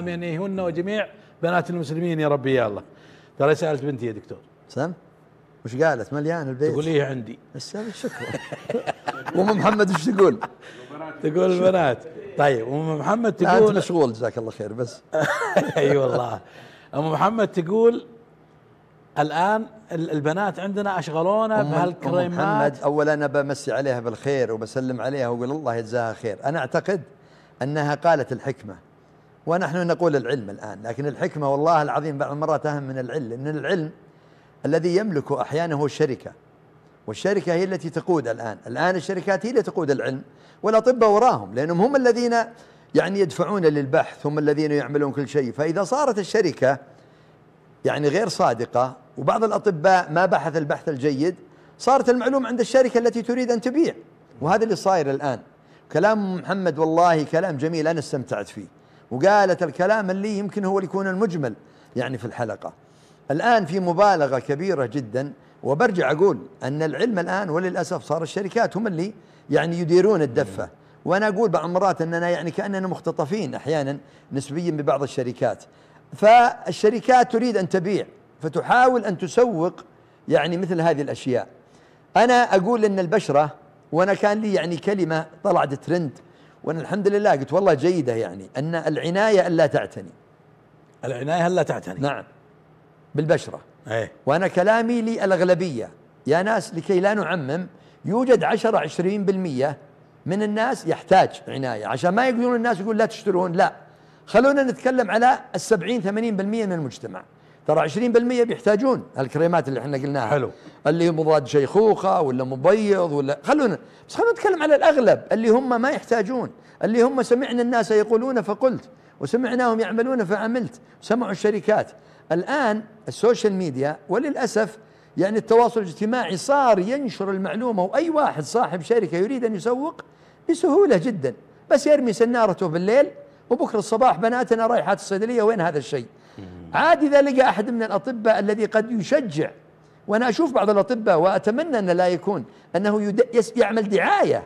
يعني هن وجميع بنات المسلمين يا ربي يا الله ترى سالت بنتي يا دكتور سم وش قالت مليان البيت تقول ايه عندي بس شكرا وام محمد وش تقول تقول البنات طيب ام محمد تقول انت مشغول جزاك الله خير بس اي والله ام محمد تقول الان البنات عندنا اشغلونا بهالكريمات محمد اولا انا بمسي عليها بالخير وبسلم عليها واقول الله يجزاها خير انا اعتقد انها قالت الحكمه ونحن نقول العلم الآن لكن الحكمة والله العظيم بعض المرات أهم من العلم إن العلم الذي يملكه أحيانا هو الشركة والشركة هي التي تقود الآن الآن الشركات هي التي تقود العلم والأطباء وراهم لأنهم هم الذين يعني يدفعون للبحث هم الذين يعملون كل شيء فإذا صارت الشركة يعني غير صادقة وبعض الأطباء ما بحث البحث الجيد صارت المعلومة عند الشركة التي تريد أن تبيع وهذا اللي صاير الآن كلام محمد والله كلام جميل أنا استمتعت فيه وقالت الكلام اللي يمكن هو اللي يكون المجمل يعني في الحلقة الآن في مبالغة كبيرة جدا وبرجع أقول أن العلم الآن وللأسف صار الشركات هم اللي يعني يديرون الدفة وأنا أقول بعض المرات أننا يعني كأننا مختطفين أحيانا نسبيا ببعض الشركات فالشركات تريد أن تبيع فتحاول أن تسوق يعني مثل هذه الأشياء أنا أقول أن البشرة وأنا كان لي يعني كلمة طلعت ترند وانا الحمد لله قلت والله جيده يعني ان العنايه الا تعتني العنايه الا تعتني نعم بالبشره ايه وانا كلامي للاغلبيه يا ناس لكي لا نعمم يوجد 10 20% من الناس يحتاج عنايه عشان ما يقولون الناس يقول لا تشترون لا خلونا نتكلم على ال 70 80% من المجتمع ترى 20% بيحتاجون الكريمات اللي احنا قلناها حلو اللي مضاد شيخوخه ولا مبيض ولا خلونا بس خلونا نتكلم على الاغلب اللي هم ما يحتاجون اللي هم سمعنا الناس يقولون فقلت وسمعناهم يعملون فعملت سمعوا الشركات الان السوشيال ميديا وللاسف يعني التواصل الاجتماعي صار ينشر المعلومه واي واحد صاحب شركه يريد ان يسوق بسهوله جدا بس يرمي سنارته بالليل وبكره الصباح بناتنا رايحات الصيدليه وين هذا الشيء؟ عاد إذا لقى أحد من الأطباء الذي قد يشجع وأنا أشوف بعض الأطباء وأتمنى أن لا يكون أنه يعمل دعاية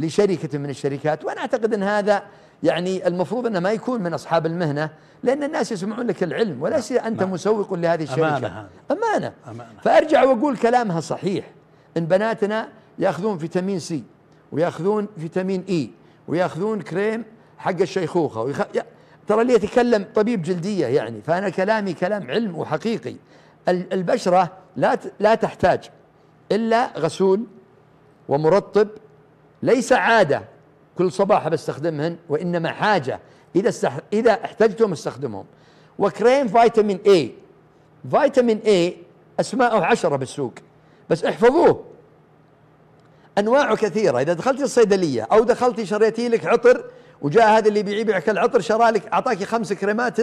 لشركة من الشركات وأنا أعتقد أن هذا يعني المفروض أنه ما يكون من أصحاب المهنة لأن الناس يسمعون لك العلم وليس نعم، أنت نعم. مسوق لهذه الشركة أمانة, أمانة, أمانة فأرجع وأقول كلامها صحيح إن بناتنا يأخذون فيتامين سي ويأخذون فيتامين إي ويأخذون كريم حق الشيخوخة ويخ... ترى لي يتكلم طبيب جلدية يعني فأنا كلامي كلام علم وحقيقي البشرة لا لا تحتاج إلا غسول ومرطب ليس عادة كل صباح بستخدمهن وإنما حاجة إذا استح... إذا احتجتهم استخدمهم وكريم فيتامين اي فيتامين اي اسماءه عشرة بالسوق بس احفظوه انواعه كثيره اذا دخلتي الصيدليه او دخلتي شريتي لك عطر وجاء هذا اللي بيعي بيعك العطر شرى لك اعطاك خمس كريمات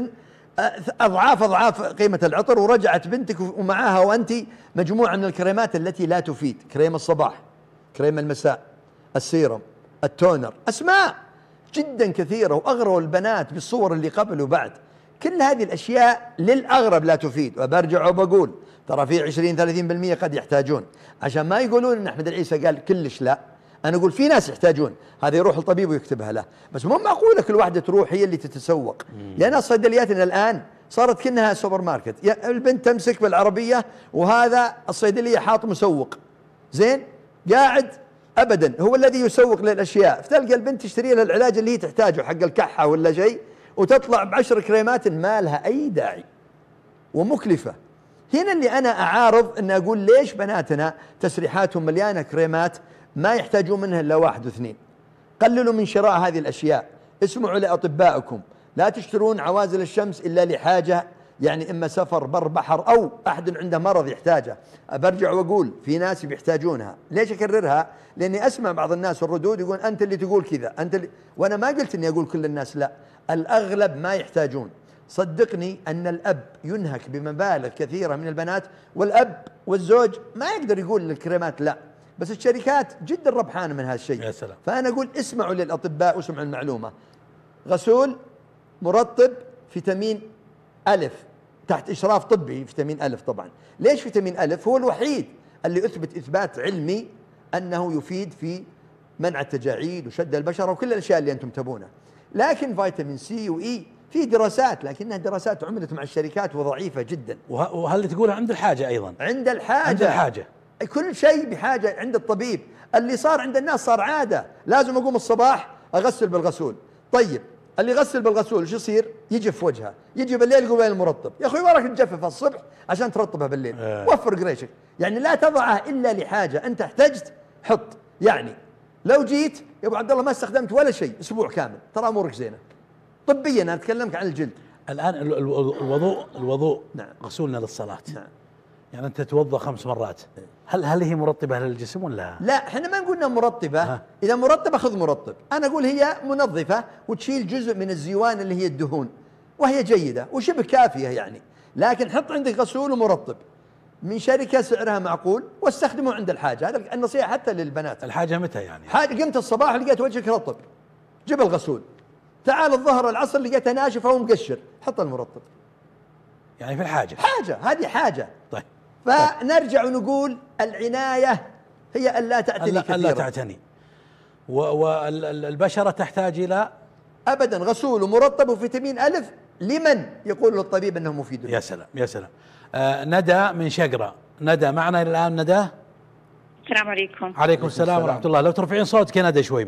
اضعاف اضعاف قيمه العطر ورجعت بنتك ومعاها وانت مجموعه من الكريمات التي لا تفيد كريم الصباح كريم المساء السيرم التونر اسماء جدا كثيره واغروا البنات بالصور اللي قبل وبعد كل هذه الاشياء للاغرب لا تفيد وبرجع وبقول ترى في 20 30% قد يحتاجون عشان ما يقولون ان احمد العيسى قال كلش لا أنا أقول في ناس يحتاجون هذا يروح لطبيب ويكتبها له بس مو معقولة كل واحدة تروح هي اللي تتسوق لأن صيدلياتنا الآن صارت كأنها سوبر ماركت البنت تمسك بالعربية وهذا الصيدلية حاط مسوق زين قاعد ابدا هو الذي يسوق للاشياء فتلقى البنت تشتري لها العلاج اللي هي تحتاجه حق الكحه ولا شيء وتطلع بعشر كريمات ما لها اي داعي ومكلفه هنا اللي انا اعارض ان اقول ليش بناتنا تسريحاتهم مليانه كريمات ما يحتاجون منها إلا واحد واثنين قللوا من شراء هذه الأشياء اسمعوا لأطبائكم لا تشترون عوازل الشمس إلا لحاجة يعني إما سفر بر بحر أو أحد عنده مرض يحتاجه برجع وأقول في ناس بيحتاجونها ليش أكررها لأني أسمع بعض الناس الردود يقول أنت اللي تقول كذا أنت اللي وأنا ما قلت أني أقول كل الناس لا الأغلب ما يحتاجون صدقني أن الأب ينهك بمبالغ كثيرة من البنات والأب والزوج ما يقدر يقول للكريمات لا بس الشركات جدا ربحانه من هذا الشيء يا سلام فانا اقول اسمعوا للاطباء واسمعوا المعلومه غسول مرطب فيتامين الف تحت اشراف طبي فيتامين الف طبعا ليش فيتامين الف هو الوحيد اللي اثبت اثبات علمي انه يفيد في منع التجاعيد وشد البشره وكل الاشياء اللي انتم تبونها لكن فيتامين سي واي في دراسات لكنها دراسات عملت مع الشركات وضعيفه جدا وهل تقولها عند الحاجه ايضا عند الحاجه عند الحاجه كل شيء بحاجة عند الطبيب اللي صار عند الناس صار عادة لازم أقوم الصباح أغسل بالغسول طيب اللي يغسل بالغسول شو يصير يجف في وجهه يجي بالليل قبل المرطب يا أخوي وراك تجفف الصبح عشان ترطبها بالليل آه. وفر قريشك يعني لا تضعه إلا لحاجة أنت احتجت حط يعني لو جيت يا أبو عبد الله ما استخدمت ولا شيء أسبوع كامل ترى أمورك زينة طبيا أنا أتكلمك عن الجلد الآن الوضوء الوضوء نعم. غسولنا للصلاة نعم يعني انت تتوضا خمس مرات هل هل هي مرطبه للجسم ولا لا احنا ما نقول انها مرطبه ها. اذا مرطبه خذ مرطب انا اقول هي منظفه وتشيل جزء من الزيوان اللي هي الدهون وهي جيده وشبه كافيه يعني لكن حط عندك غسول ومرطب من شركه سعرها معقول واستخدمه عند الحاجه هذا النصيحه حتى للبنات الحاجه متى يعني حاجه قمت الصباح لقيت وجهك رطب جيب الغسول تعال الظهر العصر لقيته ناشف او مقشر حط المرطب يعني في الحاجه حاجه هذه حاجه طيب فنرجع ونقول العناية هي ألا تعتني كثيرا ألا تعتني والبشرة تحتاج إلى أبدا غسول ومرطب وفيتامين ألف لمن يقول للطبيب أنه مفيد يا سلام يا سلام آه ندى من شقرة ندى معنا الآن ندى السلام عليكم عليكم السلام, ورحمة الله لو ترفعين صوتك يا ندى شوي بس